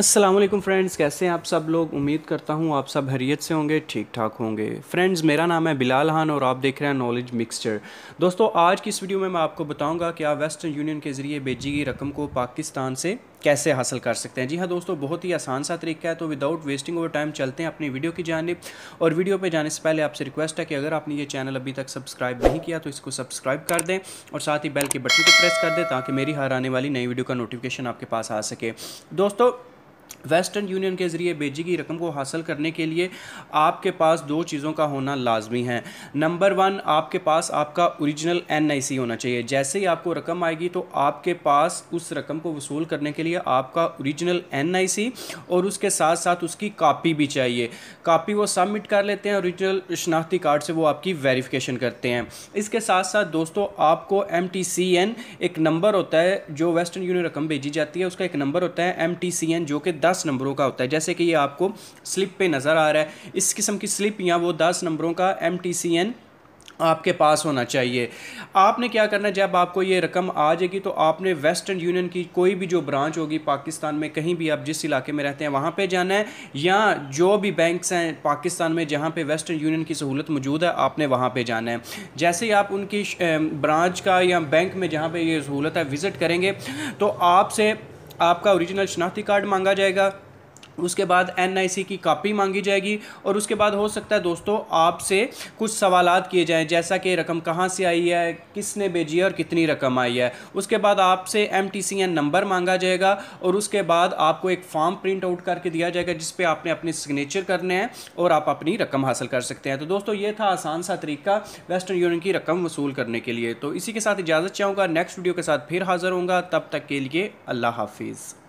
Aslam friends कैसे हैं आप सब लोग उम्मीद करता हूँ आप सब हरीत से होंगे ठीक ठाक होंगे फ्रेंड्स मेरा नाम है बिलाल हान और आप देख रहे हैं नॉलेज मिक्सचर दोस्तों आज की इस वीडियो में मैं आपको बताऊंगा कि आप वेस्टर्न यूनियन के ज़रिए भेजी गई रकम को पाकिस्तान से कैसे हासिल कर सकते हैं जी हाँ दोस्तों बहुत ही आसान सा तरीका है तो विदाउट वेस्टिंग ओवर टाइम चलते हैं अपनी वीडियो की जानब और वीडियो पर जाने से पहले आपसे रिक्वेस्ट है कि अगर आपने ये चैनल अभी तक सब्सक्राइब नहीं किया तो इसको सब्सक्राइब कर दें और साथ ही बेल के बटन को प्रेस कर दें ताकि मेरी हर आने वाली नई वीडियो का नोटिफिकेशन आपके पास आ सके दोस्तों वेस्टर्न यूनियन के ज़रिए भेजी गई रकम को हासिल करने के लिए आपके पास दो चीज़ों का होना लाजमी है नंबर वन आपके पास आपका ओरिजिनल एन होना चाहिए जैसे ही आपको रकम आएगी तो आपके पास उस रकम को वसूल करने के लिए आपका ओरिजिनल एन और उसके साथ साथ उसकी कापी भी चाहिए कापी वो सबमिट कर लेते हैं औरिजिनल शनाख्ती कार्ड से वो आपकी वेरीफ़िकेशन करते हैं इसके साथ साथ दोस्तों आपको एम एक नंबर होता है जो वेस्टर्न यूनियन रकम भेजी जाती है उसका एक नंबर होता है एम जो कि दस दस नंबरों का होता है जैसे कि ये आपको स्लिप पे नज़र आ रहा है इस किस्म की स्लिप या वो दस नंबरों का एम टी सी एन आपके पास होना चाहिए आपने क्या करना है जब आपको ये रकम आ जाएगी तो आपने वेस्टर्न यूनियन की कोई भी जो ब्रांच होगी पाकिस्तान में कहीं भी आप जिस इलाके में रहते हैं वहाँ पे जाना है या जो भी बैंक्स हैं पाकिस्तान में जहाँ पे वेस्टर्न यूनियन की सहूलत मौजूद है आपने वहाँ पे जाना है जैसे ही आप उनकी ब्रांच का या बैंक में जहाँ पर ये सहूलत है विज़िट करेंगे तो आपसे आपका ओरिजिनल शनाख्ती कार्ड मांगा जाएगा उसके बाद एन की कॉपी मांगी जाएगी और उसके बाद हो सकता है दोस्तों आपसे कुछ सवाल किए जाएँ जैसा कि रकम कहाँ से आई है किसने भेजी है और कितनी रकम आई है उसके बाद आपसे एम नंबर मांगा जाएगा और उसके बाद आपको एक फॉर्म प्रिंट आउट करके दिया जाएगा जिस पे आपने अपने सिग्नेचर करने हैं और आप अपनी रकम हासिल कर सकते हैं तो दोस्तों ये था आसान सा तरीका वेस्टर्न यूनियन की रकम वसूल करने के लिए तो इसी के साथ इजाज़त चाहूँगा नेक्स्ट वीडियो के साथ फिर हाज़िर होंगे तब तक के लिए अल्लाह हाफिज़